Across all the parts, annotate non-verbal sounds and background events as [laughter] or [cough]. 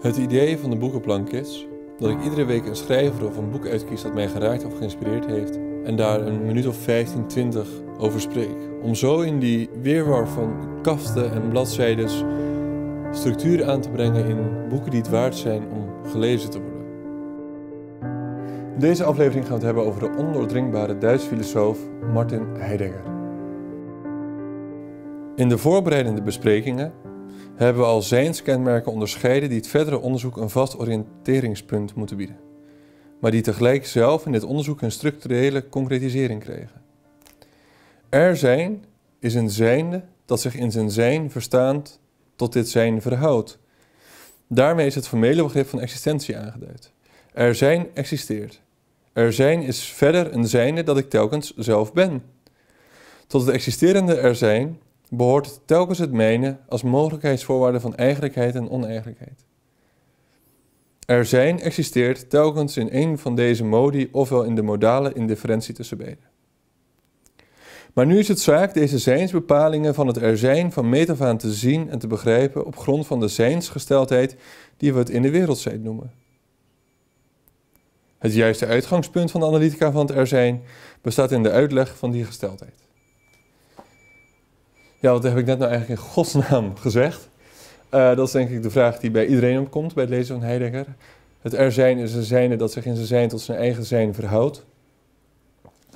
Het idee van de boekenplank is dat ik iedere week een schrijver of een boek uitkies dat mij geraakt of geïnspireerd heeft en daar een minuut of 15, 20 over spreek. Om zo in die weerwar van kaften en bladzijdes structuur aan te brengen in boeken die het waard zijn om gelezen te worden. In deze aflevering gaan we het hebben over de ondoordringbare Duitse filosoof Martin Heidegger. In de voorbereidende besprekingen hebben we al zijnskenmerken onderscheiden die het verdere onderzoek een vast oriënteringspunt moeten bieden, maar die tegelijk zelf in dit onderzoek een structurele concretisering kregen. Er zijn is een zijnde dat zich in zijn zijn verstaand tot dit zijn verhoudt. Daarmee is het formele begrip van existentie aangeduid. Er zijn existeert. Er zijn is verder een zijnde dat ik telkens zelf ben. Tot het existerende er zijn behoort telkens het menen als mogelijkheidsvoorwaarde van eigenlijkheid en oneigenlijkheid. Er zijn existeert telkens in een van deze modi ofwel in de modale indifferentie tussen beiden. Maar nu is het zaak deze zijnsbepalingen van het er zijn van metafaan te zien en te begrijpen op grond van de zijnsgesteldheid die we het in de wereldzijd noemen. Het juiste uitgangspunt van de analytica van het er zijn bestaat in de uitleg van die gesteldheid. Ja, wat heb ik net nou eigenlijk in godsnaam [laughs] gezegd? Eh, dat is denk ik de vraag die bij iedereen opkomt bij het lezen van Heidegger. Het er zijn is een zijnde dat zich in zijn zijn tot zijn eigen zijn verhoudt.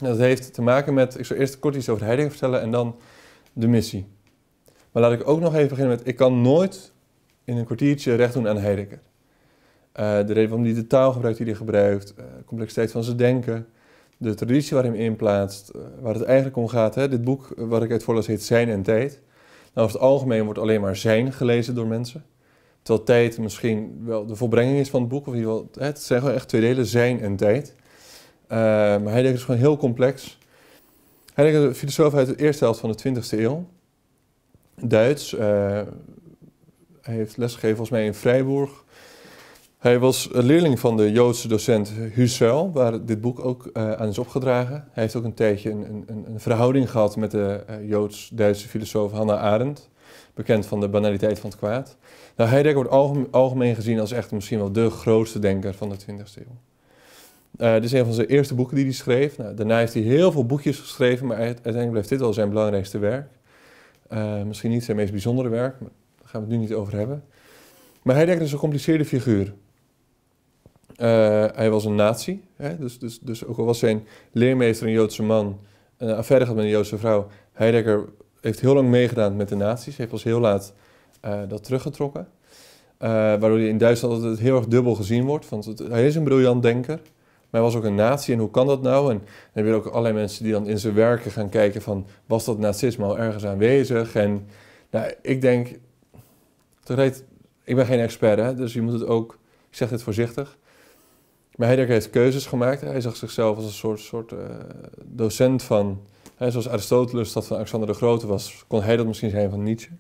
dat heeft te maken met, ik zal eerst kort iets over Heidegger vertellen en dan de missie. Maar laat ik ook nog even beginnen met, ik kan nooit in een kwartiertje recht doen aan Heidegger. Uh, de reden waarom hij de taal gebruikt die hij gebruikt, uh, eh, de complexiteit van zijn denken, de traditie waar hij hem in eh, waar het eigenlijk om gaat. Hè, dit boek eh, wat ik uit voorlas heet Zijn en Tijd. Nou, over het algemeen wordt alleen maar zijn gelezen door mensen. Terwijl tijd misschien wel de volbrenging is van het boek. Of in ieder het zijn gewoon echt twee delen, zijn en tijd. Eh, maar hij is dus gewoon heel complex. Hij is een filosoof uit de eerste helft van de 20e eeuw. Duits. hij heeft lesgegeven volgens mij in Freiburg. Hij was leerling van de Joodse docent Husserl, waar dit boek ook eh, aan is opgedragen. Hij heeft ook een tijdje een, een, een verhouding gehad met de eh, Joods-Duitse filosoof Hannah Arendt, bekend van de banaliteit van het kwaad. Nou, Heidegger wordt algemeen, gezien als echt misschien wel de grootste denker van de 20e eeuw. Eh, dit is een van zijn eerste boeken die hij schreef. Nou, daarna heeft hij heel veel boekjes geschreven, maar uiteindelijk blijft dit wel zijn belangrijkste werk. misschien niet zijn meest bijzondere werk, maar daar gaan we het nu niet over hebben. Maar Heidegger is een gecompliceerde figuur. Eh, hij was een nazi, hè? Dus, dus, dus ook al was zijn leermeester een Joodse man, een affaire met een Joodse vrouw. Heidegger heeft heel lang meegedaan met de nazi's, heeft pas heel laat eh, dat teruggetrokken. Eh, waardoor hij in Duitsland altijd heel erg dubbel gezien wordt. Want hij is een briljant denker, maar hij was ook een nazi en hoe kan dat nou? En dan heb ook allerlei mensen die dan in zijn werken gaan kijken van... was dat nazisme al ergens aanwezig? En nou, ik denk... ik ben geen expert, hè, dus je moet het ook... Ik zeg dit voorzichtig. Maar Heidegger heeft keuzes gemaakt. Hij zag zichzelf als een soort, soort eh, docent van... Hè, zoals Aristoteles dat van Alexander de Grote was... kon hij dat misschien zijn van Nietzsche.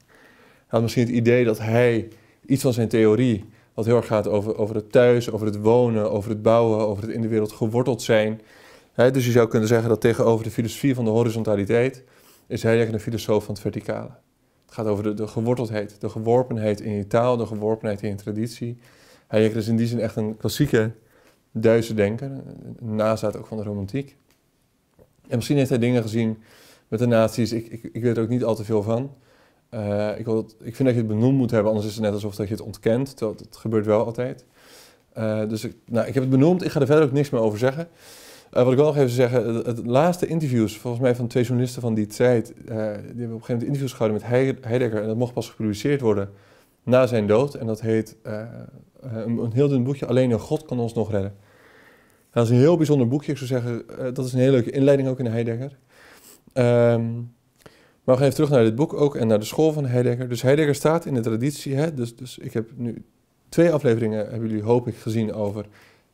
Hij had misschien het idee dat hij iets van zijn theorie... wat heel erg gaat over, over het thuis, over het wonen, over het bouwen... over het in de wereld geworteld zijn... Hè, dus je zou kunnen zeggen dat tegenover de filosofie van de horizontaliteit... is Heidegger een filosoof van het verticale. Het gaat over de, de geworteldheid, de geworpenheid in je taal... de geworpenheid in je traditie. Heidegger is in die zin echt een klassieke Duitse denker, naast nazaat ook van de romantiek. En misschien heeft hij dingen gezien met de nazi's, ik, ik, ik weet er ook niet al te veel van. Eh, ik, wil ik, vind dat je het benoemd moet hebben, anders is het net alsof dat je het ontkent. Dat, gebeurt wel altijd. Eh, dus ik, nou, ik heb het benoemd, ik ga er verder ook niks meer over zeggen. Eh, wat ik wel nog even zeggen, het, laatste interviews, volgens mij van twee journalisten van die tijd, die hebben op een gegeven moment interviews gehouden met Heidegger en dat mocht pas gepubliceerd worden na zijn dood. En dat heet eh, eh, een, een, heel dun boekje, Alleen een God kan ons nog redden. Dat is een heel bijzonder boekje. Ik zou zeggen, eh, dat is een hele leuke inleiding ook in Heidegger. Ehm, maar we gaan even terug naar dit boek ook en naar de school van Heidegger. Dus Heidegger staat in de traditie. Hè? Dus, dus ik heb nu twee afleveringen, hebben jullie hoop ik gezien, over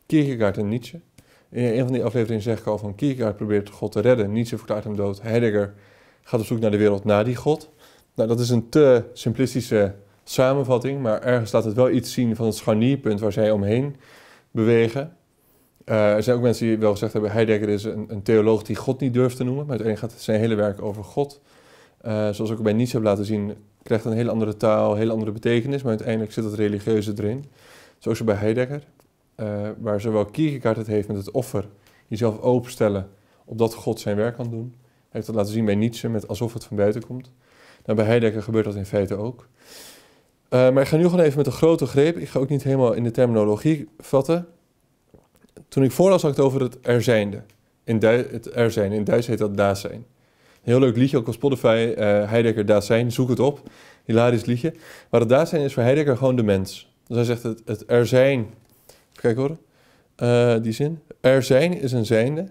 Kierkegaard en Nietzsche. In een van die afleveringen zeg ik al van Kierkegaard probeert God te redden. Nietzsche verklaart hem dood. Heidegger gaat op zoek naar de wereld na die God. Nou, dat is een te simplistische samenvatting, maar ergens laat het wel iets zien van het scharnierpunt waar zij omheen bewegen. Eh, er zijn ook mensen die wel gezegd hebben, Heidegger is een, een theoloog die God niet durft te noemen, maar uiteindelijk gaat zijn hele werk over God. Eh, zoals ik bij Nietzsche heb laten zien, krijgt een hele andere taal, een hele andere betekenis, maar uiteindelijk zit dat religieuze erin. Zo is het bij Heidegger, uh, waar zowel Kierkegaard het heeft met het offer, jezelf openstellen, opdat God zijn werk kan doen. Hij heeft dat laten zien bij Nietzsche, met alsof het van buiten komt. Nou, bij Heidegger gebeurt dat in feite ook. Eh, maar ik ga nu gewoon even met een grote greep. Ik ga ook niet helemaal in de terminologie vatten. Toen ik voorlas had ik het over het er zijnde. In het er zijn. In Duits heet dat da heel leuk liedje, ook op Spotify. Uh, Heidegger da zijn. Zoek het op. Hilarisch liedje. Maar het daar zijn is voor Heidegger gewoon de mens. Dus hij zegt het, het er zijn. Kijk hoor. Eh, die zin. Er zijn is een zijnde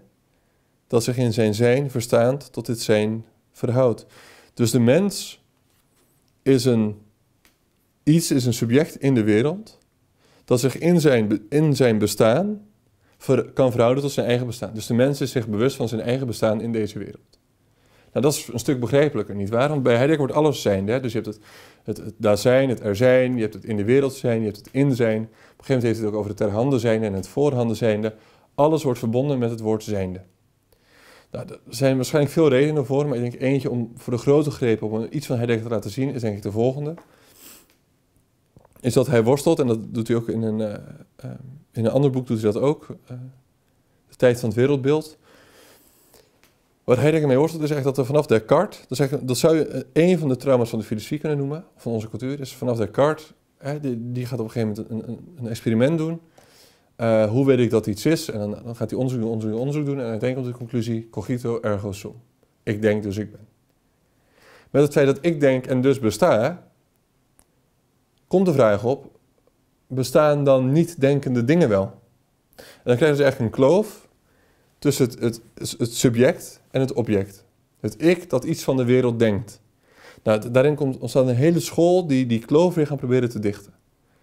dat zich in zijn zijn verstaand tot dit zijn verhoudt. Dus de mens is een iets is een subject in de wereld dat zich in zijn, in zijn bestaan kan verhouden tot zijn eigen bestaan. Dus de mens is zich bewust van zijn eigen bestaan in deze wereld. Nou, dat is een stuk begrijpelijker, nietwaar? Want bij Heidegger wordt alles zijnde. Dus je hebt het, het, daar zijn, het er zijn, je hebt het in de wereld zijn, je hebt het in zijn. Op een gegeven moment heeft het ook over het ter handen zijn en het voorhanden zijnde. Alles wordt verbonden met het woord zijnde. Nou, er zijn waarschijnlijk veel redenen voor, maar ik denk eentje om voor de grote greep om iets van Heidegger te laten zien, is denk ik de volgende is dat hij worstelt, en dat doet hij ook in een, eh, eh, in een ander boek, doet hij dat ook, eh, De Tijd van het Wereldbeeld. Wat Heidegger mee worstelt is echt dat er vanaf Descartes, dat, dat zou je een van de trauma's van de filosofie kunnen noemen, van onze cultuur, is vanaf Descartes, hè, die, die, gaat op een gegeven moment een, een, een experiment doen. hoe weet ik dat iets is? En dan, dan gaat hij onderzoek doen, onderzoek, onderzoek doen en uiteindelijk komt de conclusie, cogito ergo sum. Ik denk dus ik ben. Met het feit dat ik denk en dus besta, komt de vraag op, bestaan dan niet denkende dingen wel? En dan krijgen ze dus echt eigenlijk een kloof tussen het, het, het subject en het object. Het ik dat iets van de wereld denkt. Nou, daarin komt, ontstaat een hele school die die kloof weer gaan proberen te dichten.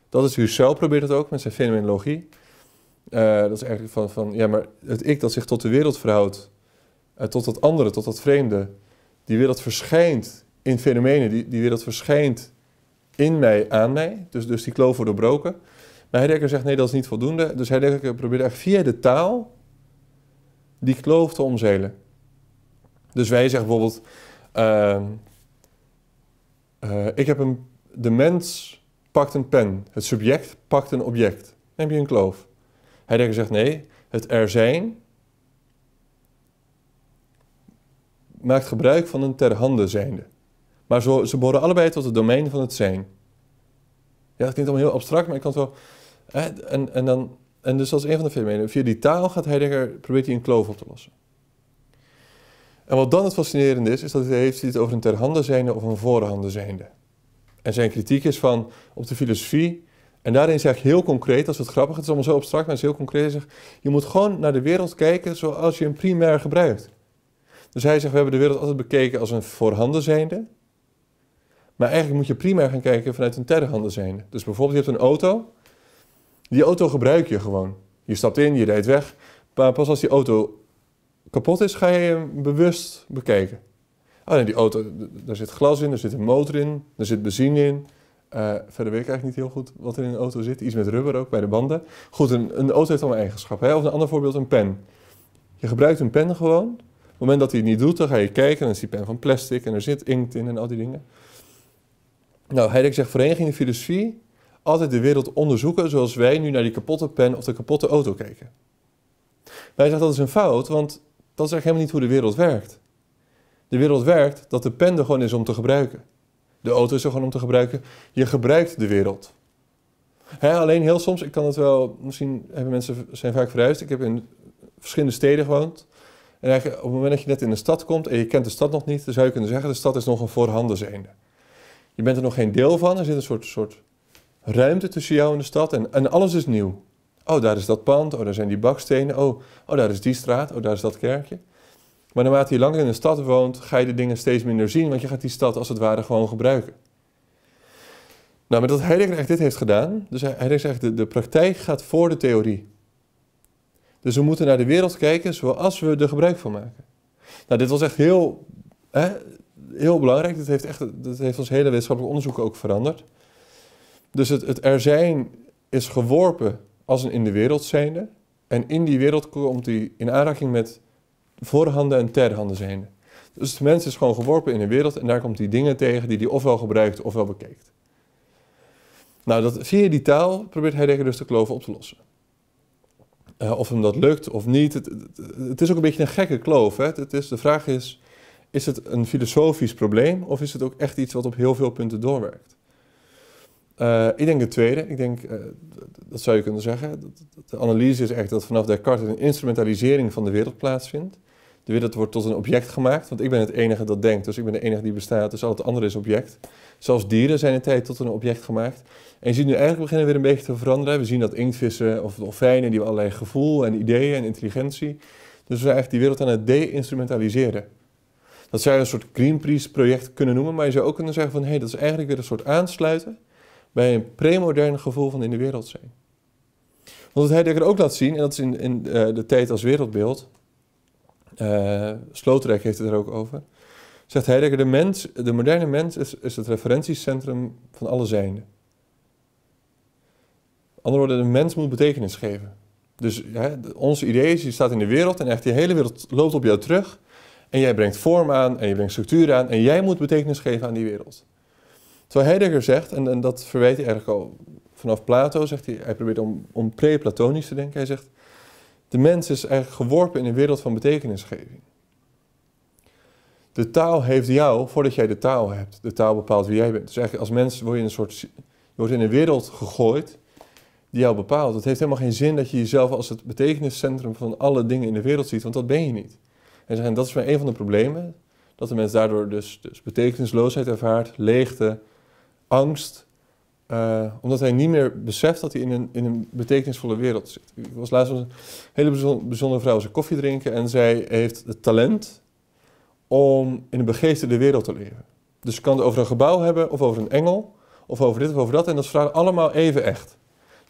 Dat is Husserl probeert het ook met zijn fenomenologie. Eh, dat is eigenlijk van, van, ja, maar het ik dat zich tot de wereld verhoudt, eh, tot dat andere, tot dat vreemde, die wereld verschijnt in fenomenen, die, die wereld verschijnt in mij, aan mij. Dus, dus die kloof wordt doorbroken. Maar Heidegger zegt nee, dat is niet voldoende. Dus Heidegger probeert echt via de taal die kloof te omzeilen. Dus wij zeggen bijvoorbeeld, ehm, eh, ik heb een, de mens pakt een pen, het subject pakt een object. Dan heb je een kloof. Heidegger zegt nee, het er zijn maakt gebruik van een ter handen zijnde. Maar zo, ze behoren allebei tot het domein van het zijn. Ja, dat klinkt allemaal heel abstract, maar ik kan het wel... Hè, en, en, dan, en dus dat is een van de fenomenen. Via die taal gaat Heidegger, probeert hij een kloof op te lossen. En wat dan het fascinerende is, is dat hij heeft het over een terhanden zijnde of een voorhanden zijnde. En zijn kritiek is van op de filosofie. En daarin zegt ik heel concreet, dat is wat grappig, het is allemaal zo abstract, maar het is heel concreet. Zeg, je moet gewoon naar de wereld kijken zoals je hem primair gebruikt. Dus hij zegt, we hebben de wereld altijd bekeken als een voorhanden zijnde. Maar eigenlijk moet je prima gaan kijken vanuit een terrehandel zijn. Dus bijvoorbeeld, je hebt een auto. Die auto gebruik je gewoon. Je stapt in, je rijdt weg. Maar pas als die auto kapot is, ga je hem bewust bekijken. Oh nee, die auto, daar zit glas in, er zit een motor in, er zit benzine in. Eh, verder weet ik eigenlijk niet heel goed wat er in een auto zit. Iets met rubber ook bij de banden. Goed, een, een auto heeft allemaal eigenschappen. Hè? Of een ander voorbeeld, een pen. Je gebruikt een pen gewoon. Op het moment dat hij het niet doet, dan ga je kijken en dan is die pen van plastic en er zit inkt in en al die dingen. Nou, Heidegger zegt vereniging de filosofie, altijd de wereld onderzoeken zoals wij nu naar die kapotte pen of de kapotte auto keken. Wij zegt dat is een fout, want dat is eigenlijk helemaal niet hoe de wereld werkt. De wereld werkt dat de pen er gewoon is om te gebruiken. De auto is er gewoon om te gebruiken. Je gebruikt de wereld. alleen heel soms, ik kan het wel, misschien hebben mensen zijn vaak verhuisd. Ik heb in verschillende steden gewoond. En op het moment dat je net in de stad komt en je kent de stad nog niet, dan zou je kunnen zeggen, de stad is nog een voorhanden zijnde. Je bent er nog geen deel van. Er zit een soort, soort ruimte tussen jou en de stad. En, en alles is nieuw. Oh, daar is dat pand. Oh, daar zijn die bakstenen. Oh, oh, daar is die straat. Oh, daar is dat kerkje. Maar naarmate je langer in de stad woont, ga je de dingen steeds minder zien. Want je gaat die stad als het ware gewoon gebruiken. Nou, maar dat Heidegger dit heeft gedaan, dus Heidegger zegt de, de praktijk gaat voor de theorie. Dus we moeten naar de wereld kijken zoals we er gebruik van maken. Nou, dit was echt heel hè, heel belangrijk. Dat heeft, echt, dat heeft ons hele wetenschappelijk onderzoek ook veranderd. Dus het, er zijn is geworpen als een in de wereld zijnde. En in die wereld komt hij in aanraking met voorhanden en terhanden zijnde. Dus de mens is gewoon geworpen in de wereld en daar komt hij dingen tegen die hij ofwel gebruikt ofwel bekeekt. Nou, dat, via die taal probeert Heidegger dus de kloof op te lossen. Eh, of hem dat lukt of niet, het, het, het, is ook een beetje een gekke kloof. Hè? Het, is, de vraag is, is het een filosofisch probleem of is het ook echt iets wat op heel veel punten doorwerkt? Eh, ik denk het tweede. Ik denk, eh, dat zou je kunnen zeggen. De analyse is echt dat vanaf Descartes een instrumentalisering van de wereld plaatsvindt. De wereld wordt tot een object gemaakt, want ik ben het enige dat denkt, dus ik ben de enige die bestaat, dus al het andere is object. Zelfs dieren zijn in tijd tot een object gemaakt. En je ziet nu eigenlijk beginnen weer een beetje te veranderen. We zien dat inktvissen of dolfijnen, die hebben allerlei gevoel en ideeën en intelligentie. Dus we zijn eigenlijk die wereld aan het de-instrumentaliseren dat zou je een soort Greenpeace-project kunnen noemen, maar je zou ook kunnen zeggen van hé, hey, dat is eigenlijk weer een soort aansluiten bij een premodern gevoel van in de wereld zijn. Want wat Heidegger ook laat zien, en dat is in, in eh, de tijd als wereldbeeld, uh, heeft het er ook over, zegt Heidegger, de, mens, de moderne mens is, is het referentiecentrum van alle zijnde. Andere woorden, de mens moet betekenis geven. Dus hè, ons idee is, je staat in de wereld en echt die hele wereld loopt op jou terug. En jij brengt vorm aan en je brengt structuur aan en jij moet betekenis geven aan die wereld. Zo Heidegger zegt, en, en dat verwijt hij eigenlijk al vanaf Plato, zegt hij, hij probeert om, om pre-platonisch te denken. Hij zegt, de mens is eigenlijk geworpen in een wereld van betekenisgeving. De taal heeft jou voordat jij de taal hebt. De taal bepaalt wie jij bent. Dus eigenlijk als mens word je in een soort, wordt in een wereld gegooid die jou bepaalt. Het heeft helemaal geen zin dat je jezelf als het betekeniscentrum van alle dingen in de wereld ziet, want dat ben je niet. En dat is maar een van de problemen, dat de mens daardoor dus, dus betekenisloosheid ervaart, leegte, angst, eh, omdat hij niet meer beseft dat hij in een, in een betekenisvolle wereld zit. Ik was laatst een hele bijzondere vrouw zijn koffie drinken en zij heeft het talent om in een begeesterde wereld te leven. Dus je kan het over een gebouw hebben, of over een engel, of over dit of over dat. En dat is allemaal even echt.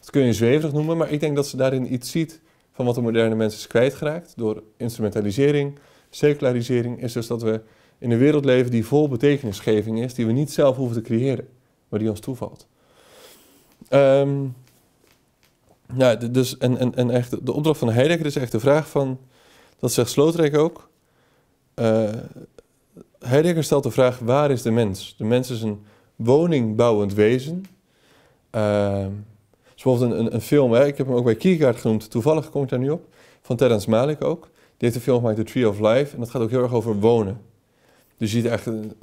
Dat kun je zweverig noemen, maar ik denk dat ze daarin iets ziet van wat de moderne mens is kwijtgeraakt door instrumentalisering, Secularisering is dus dat we in een wereld leven die vol betekenisgeving is, die we niet zelf hoeven te creëren, maar die ons toevalt. Um, dus, en, en, en echt, de opdracht van Heidegger is echt de vraag van, dat zegt Slotrijk ook. Uh, Heidegger stelt de vraag, waar is de mens? De mens is een woningbouwend wezen. Uh, ehm, bijvoorbeeld een, een, een film, hè? ik heb hem ook bij Kiergaard genoemd, toevallig kom ik daar nu op, van Terence Malik ook heeft een film gemaakt, The Tree of Life. En dat gaat ook heel erg over wonen. Dus je ziet echt een,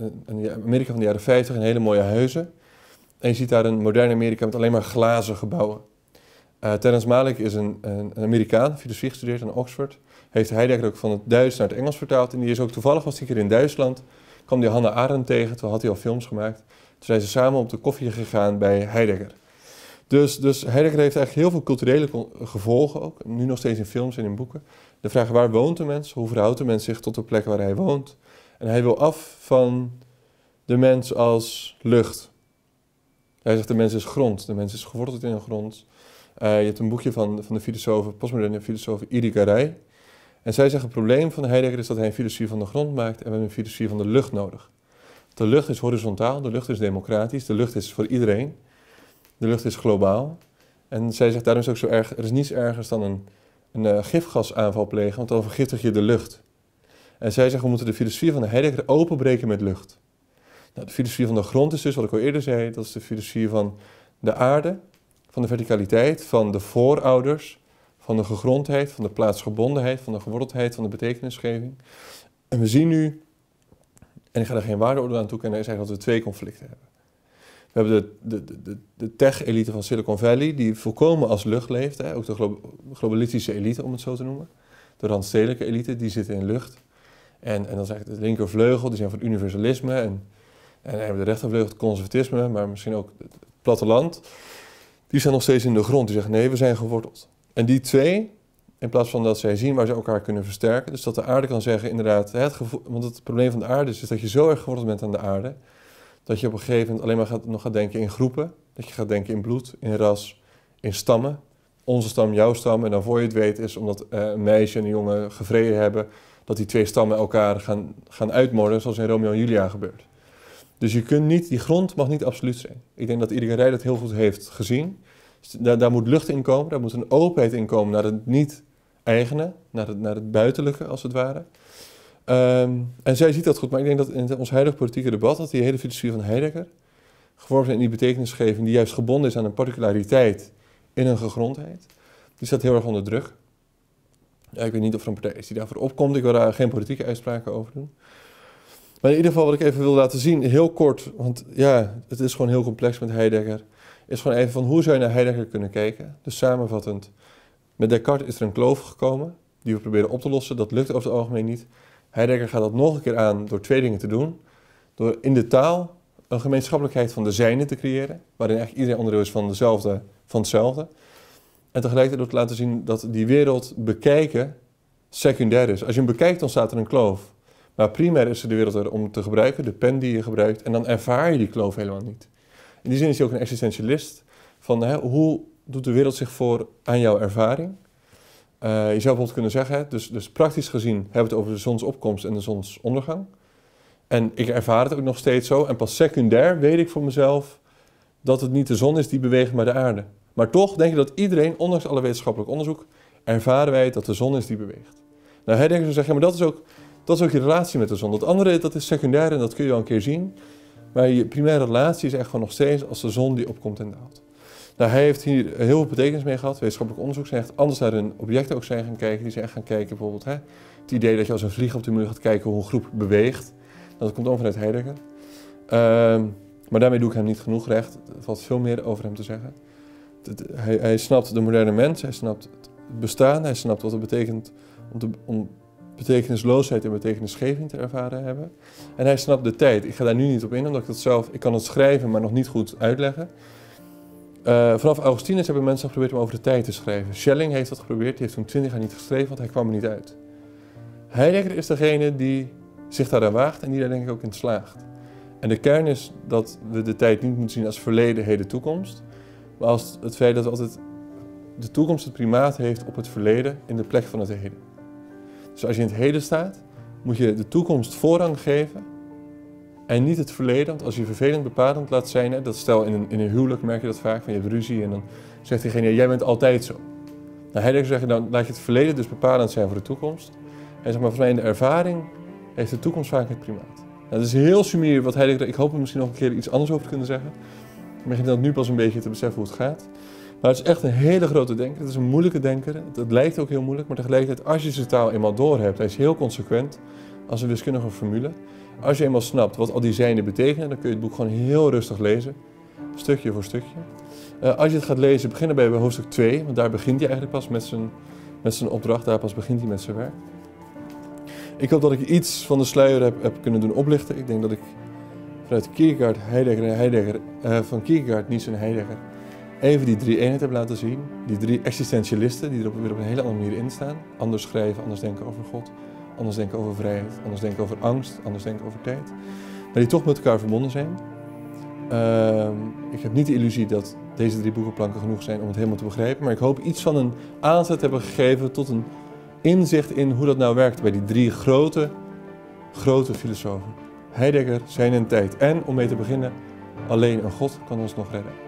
Amerika van de jaren 50 een hele mooie huizen. En je ziet daar een moderne Amerika met alleen maar glazen gebouwen. Uh, eh, Terence Malik is een, een, Amerikaan, filosofie gestudeerd aan Oxford. Heeft Heidegger ook van het Duits naar het Engels vertaald. En die is ook toevallig was een keer in Duitsland. kwam die Hannah Arendt tegen, toen had hij al films gemaakt. Toen zijn ze samen op de koffie gegaan bij Heidegger. Dus, dus Heidegger heeft eigenlijk heel veel culturele gevolgen ook. Nu nog steeds in films en in boeken. De vraag waar woont de mens, hoe verhoudt de mens zich tot de plek waar hij woont. En hij wil af van de mens als lucht. Hij zegt de mens is grond, de mens is geworteld in een grond. Eh, je hebt een boekje van, van de filosoof, postmoderne filosoof Irigaray. En zij zegt het probleem van Heidegger is dat hij een filosofie van de grond maakt en we hebben een filosofie van de lucht nodig. De lucht is horizontaal, de lucht is democratisch, de lucht is voor iedereen. De lucht is globaal. En zij zegt daarom is ook zo erg, er is niets ergers dan een een eh, gifgasaanval plegen, want dan vergiftig je de lucht. En zij zeggen, we moeten de filosofie van de Heidegger openbreken met lucht. Nou, de filosofie van de grond is dus, wat ik al eerder zei, dat is de filosofie van de aarde, van de verticaliteit, van de voorouders, van de gegrondheid, van de plaatsgebondenheid, van de geworteldheid, van de betekenisgeving. En we zien nu, en ik ga er geen waardeoordeel aan toekennen, hij zegt dat we twee conflicten hebben. We hebben de, de, de, de tech-elite van Silicon Valley, die volkomen als lucht leeft. Hè? Ook de globalistische elite, om het zo te noemen. De randstedelijke elite, die zitten in lucht. En, en dan zeg ik de linkervleugel, die zijn van universalisme. En, en hebben de rechtervleugel het conservatisme, maar misschien ook het platteland. Die zijn nog steeds in de grond. Die zeggen, nee, we zijn geworteld. En die twee, in plaats van dat zij zien waar ze elkaar kunnen versterken. Dus dat de aarde kan zeggen, inderdaad, het gevoel, want het probleem van de aarde is, is dat je zo erg geworteld bent aan de aarde dat je op een gegeven moment alleen maar gaat, nog gaat denken in groepen. Dat je gaat denken in bloed, in ras, in stammen. Onze stam, jouw stam. En dan voor je het weet is omdat eh, een meisje en een jongen gevreden hebben, dat die twee stammen elkaar gaan, gaan uitmoorden, zoals in Romeo en Julia gebeurt. Dus je kunt niet, die grond mag niet absoluut zijn. Ik denk dat iedereen dat heel goed heeft gezien. Dus daar, moet lucht in komen, daar moet een openheid in komen naar het niet-eigene, naar het, naar het buitenlijke als het ware. Ehm, en zij ziet dat goed, maar ik denk dat in ons huidige politieke debat dat die hele filosofie van Heidegger geworpen in die betekenisgeving die juist gebonden is aan een particulariteit in een gegrondheid, die staat heel erg onder druk. Ja, ik weet niet of er een partij is die daarvoor opkomt, ik wil daar geen politieke uitspraken over doen. Maar in ieder geval wat ik even wil laten zien, heel kort, want ja, het is gewoon heel complex met Heidegger, is gewoon even van hoe zou je naar Heidegger kunnen kijken. Dus samenvattend, met Descartes is er een kloof gekomen, die we proberen op te lossen, dat lukt over het algemeen niet. Heidegger gaat dat nog een keer aan door twee dingen te doen. Door in de taal een gemeenschappelijkheid van de zijnen te creëren, waarin eigenlijk iedereen onderdeel is van, dezelfde, van hetzelfde. En tegelijkertijd door te laten zien dat die wereld bekijken secundair is. Als je hem bekijkt, dan staat er een kloof. Maar primair is er de wereld er om te gebruiken, de pen die je gebruikt, en dan ervaar je die kloof helemaal niet. In die zin is hij ook een existentialist van hè, hoe doet de wereld zich voor aan jouw ervaring? Eh, je zou bijvoorbeeld kunnen zeggen, dus, dus praktisch gezien hebben we het over de zonsopkomst en de zonsondergang. En ik ervaar het ook nog steeds zo. En pas secundair weet ik voor mezelf dat het niet de zon is die beweegt, maar de aarde. Maar toch denk ik dat iedereen, ondanks alle wetenschappelijk onderzoek, ervaren wij dat de zon is die beweegt. Nou, hij denkt zo zeggen, maar dat is, ook, dat is ook je relatie met de zon. Dat andere, dat is secundair en dat kun je al een keer zien. Maar je primaire relatie is echt gewoon nog steeds als de zon die opkomt en daalt. Nou, hij heeft hier heel veel betekenis mee gehad. Wetenschappelijk onderzoek zijn anders naar hun objecten ook zijn gaan kijken. Die zijn echt gaan kijken bijvoorbeeld hè, het idee dat je als een vlieg op de muur gaat kijken hoe een groep beweegt. Dat komt over vanuit Heidegger. Ehm, maar daarmee doe ik hem niet genoeg recht. Er valt veel meer over hem te zeggen. Hij, hij snapt de moderne mens, hij snapt het bestaan, hij snapt wat het betekent om, te, om betekenisloosheid en betekenisgeving te ervaren hebben. En hij snapt de tijd. Ik ga daar nu niet op in, omdat ik dat zelf, ik kan het schrijven, maar nog niet goed uitleggen. Eh, vanaf Augustinus hebben mensen geprobeerd om over de tijd te schrijven. Schelling heeft dat geprobeerd, die heeft toen twintig jaar niet geschreven, want hij kwam er niet uit. Heidegger is degene die zich daaraan waagt en die daar denk ik ook in slaagt. En de kern is dat we de tijd niet moeten zien als verleden, heden, toekomst. Maar als het feit dat altijd de toekomst het primaat heeft op het verleden in de plek van het heden. Dus als je in het heden staat, moet je de toekomst voorrang geven en niet het verleden, want als je vervelend bepalend laat zijn, dat stel in een, in een huwelijk merk je dat vaak, van je hebt ruzie en dan zegt diegene, jij bent altijd zo. Nou, hij zeggen, dan laat je het verleden dus bepalend zijn voor de toekomst. En zeg maar, van in de ervaring heeft de toekomst vaak het primaat. Nou, dat is heel sumier wat hij ik hoop er misschien nog een keer iets anders over te kunnen zeggen. Ik begin dat nu pas een beetje te beseffen hoe het gaat. Maar het is echt een hele grote denker. Het is een moeilijke denker. Dat lijkt ook heel moeilijk, maar tegelijkertijd, als je zijn taal eenmaal doorhebt, hij is heel consequent als een wiskundige formule. Als je eenmaal snapt wat al die zijnen betekenen, dan kun je het boek gewoon heel rustig lezen. Stukje voor stukje. Eh, als je het gaat lezen, beginnen bij hoofdstuk 2, want daar begint hij eigenlijk pas met zijn, met zijn opdracht, daar pas begint hij met zijn werk. Ik hoop dat ik iets van de sluier heb, heb kunnen doen oplichten. Ik denk dat ik vanuit Kierkegaard, Heidegger Heidegger, eh, van Kierkegaard, Nietzsche en Heidegger, even die drie eenheden heb laten zien. Die drie existentialisten die er weer op een hele andere manier in staan. Anders schrijven, anders denken over God anders denken over vrijheid, anders denken over angst, anders denken over tijd. Maar die toch met elkaar verbonden zijn. Ehm, ik heb niet de illusie dat deze drie boekenplanken genoeg zijn om het helemaal te begrijpen. Maar ik hoop iets van een aanzet hebben gegeven tot een inzicht in hoe dat nou werkt bij die drie grote, grote filosofen. Heidegger, zijn en tijd. En om mee te beginnen, alleen een God kan ons nog redden.